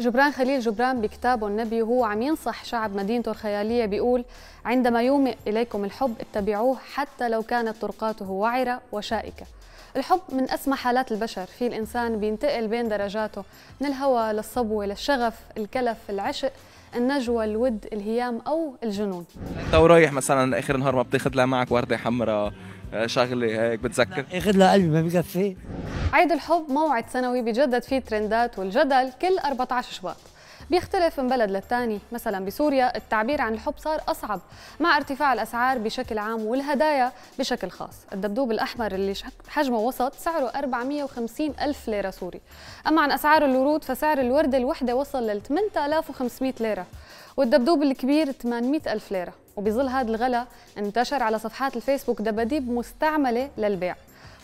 جبران خليل جبران بكتابه النبي وهو عم ينصح شعب مدينته الخيالية بيقول عندما يومئ إليكم الحب اتبعوه حتى لو كانت طرقاته وعرة وشائكة الحب من أسمى حالات البشر في الإنسان بينتقل بين درجاته من الهوى للصبوة للشغف الكلف العشق النجوى الود الهيام أو الجنون أنت ورايح مثلا آخر النهار ما بتاخذ لها معك وردة حمراء آه، شغلة هيك بتذكر اخذ لها قلبي ما بكفي عيد الحب موعد سنوي بيجدد فيه ترندات والجدل كل 14 شباط بيختلف من بلد للتاني مثلا بسوريا التعبير عن الحب صار أصعب مع ارتفاع الأسعار بشكل عام والهدايا بشكل خاص الدبدوب الأحمر اللي حجمه وسط سعره 450 ألف ليرة سوري أما عن أسعار الورود فسعر الوردة الوحدة وصل لل 8500 ليرة والدبدوب الكبير 800 ألف ليرة وبظل هذا الغلا انتشر على صفحات الفيسبوك دباديب مستعملة للبيع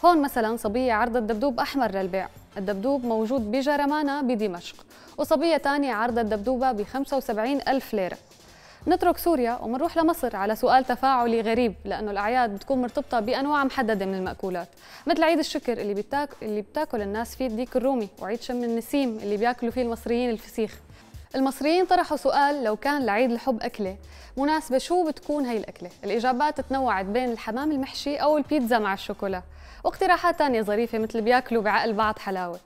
هون مثلا صبية عرضت دبدوب أحمر للبيع الدبدوب موجود بجرمانة بدمشق وصبية تانية عرضت دبدوبة ب 75 ألف ليرة نترك سوريا ومنروح لمصر على سؤال تفاعلي غريب لأنه الأعياد بتكون مرتبطة بأنواع محددة من المأكولات مثل عيد الشكر اللي, بتاك... اللي بتاكل الناس فيه الديك الرومي وعيد شم النسيم اللي بياكلوا فيه المصريين الفسيخ المصريين طرحوا سؤال لو كان لعيد الحب أكلة مناسبة شو بتكون هي الأكلة؟ الإجابات تنوعت بين الحمام المحشي أو البيتزا مع الشوكولا واقتراحات تانية ظريفة مثل بياكلوا بعقل بعض حلاوة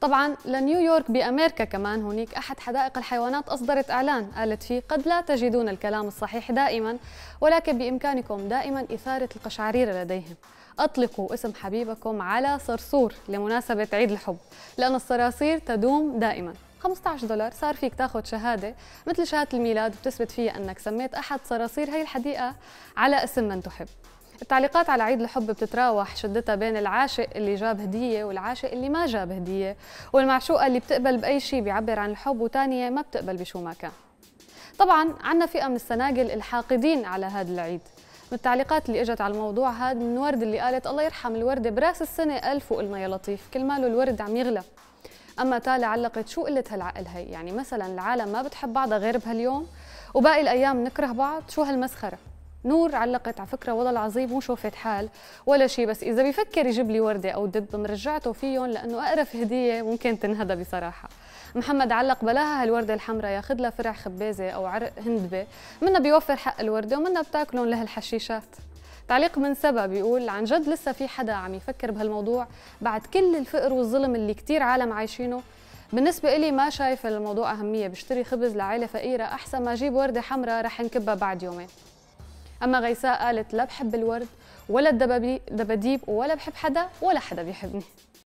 طبعا لنيويورك بأمريكا كمان هناك أحد حدائق الحيوانات أصدرت إعلان قالت فيه قد لا تجدون الكلام الصحيح دائما ولكن بإمكانكم دائما إثارة القشعريرة لديهم أطلقوا اسم حبيبكم على صرصور لمناسبة عيد الحب لأن الصراصير تدوم دائماً 15 دولار صار فيك تاخذ شهاده مثل شهاده الميلاد بتثبت فيها انك سميت احد صراصير هي الحديقه على اسم من تحب التعليقات على عيد الحب بتتراوح شدتها بين العاشق اللي جاب هدية والعاشق اللي ما جاب هدية والمعشوقة اللي بتقبل بأي شيء بيعبر عن الحب وتانية ما بتقبل بشو ما كان طبعا عنا فئة من السناجل الحاقدين على هذا العيد من التعليقات اللي اجت على الموضوع هذا من ورد اللي قالت الله يرحم الوردة براس السنة ألف وقلنا يا لطيف كل ماله الورد عم يغلى اما تالا علقت شو قله هالعقل هي يعني مثلا العالم ما بتحب بعضها غير بهاليوم وباقي الايام نكره بعض شو هالمسخره نور علقت على فكره والله العظيم مو شوفت حال ولا شيء بس اذا بيفكر يجيب لي ورده او دب مرجعته فيهم لانه اقرف هديه ممكن تنهدى بصراحه محمد علق بلاها هالورده الحمراء ياخذ لها فرع خبازه او عرق هندبه منا بيوفر حق الورده ومنا بتاكلون لهالحشيشات تعليق من سبا بيقول عن جد لسه في حدا عم يفكر بهالموضوع بعد كل الفقر والظلم اللي كتير عالم عايشينه بالنسبة إلي ما شايف الموضوع أهمية بشتري خبز لعائلة فقيرة أحسن ما أجيب وردة حمراء رح نكبها بعد يومين أما غيساء قالت لا بحب الورد ولا دبديب ولا بحب حدا ولا حدا بيحبني